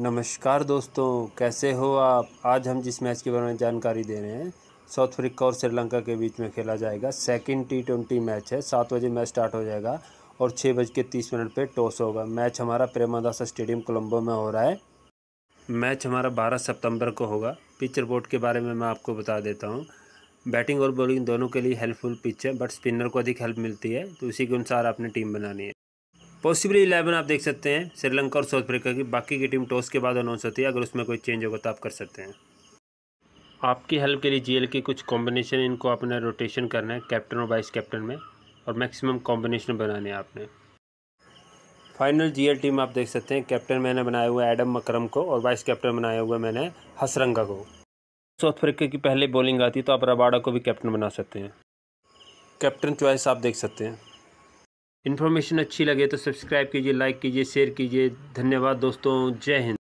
नमस्कार दोस्तों कैसे हो आप आज हम जिस मैच के बारे में जानकारी दे रहे हैं साउथ अफ्रीका और श्रीलंका के बीच में खेला जाएगा सेकंड टी ट्वेंटी मैच है सात बजे मैच स्टार्ट हो जाएगा और छः बज के तीस मिनट पर टॉस होगा मैच हमारा प्रेमादासा स्टेडियम कोलम्बो में हो रहा है मैच हमारा बारह सितंबर को होगा पिच रिपोर्ट के बारे में मैं आपको बता देता हूँ बैटिंग और बॉलिंग दोनों के लिए हेल्पफुल पिच है बट स्पिनर को अधिक हेल्प मिलती है तो उसी के अनुसार आपने टीम बनानी है पॉसिबली इलेवन आप देख सकते हैं श्रीलंका और साउथ अफ्रीका की बाकी की टीम टॉस के बाद अनाउंस होती है अगर उसमें कोई चेंज होगा तो आप कर सकते हैं आपकी हेल्प के लिए जीएल के कुछ कॉम्बिनेशन इनको आपने रोटेशन करना है कैप्टन और वाइस कैप्टन में और मैक्सिमम कॉम्बिनेशन बनाने हैं आपने फाइनल जीएल टीम आप देख सकते हैं कैप्टन मैंने बनाया हुआ एडम मकरम को और वाइस कैप्टन बनाया हुआ मैंने हसरंगा को साउथ अफ्रीका की पहले बॉलिंग आती है तो आप रबाड़ा को भी कैप्टन बना सकते हैं कैप्टन चॉइस आप देख सकते हैं इन्फॉर्मेशन अच्छी लगे तो सब्सक्राइब कीजिए लाइक कीजिए शेयर कीजिए धन्यवाद दोस्तों जय हिंद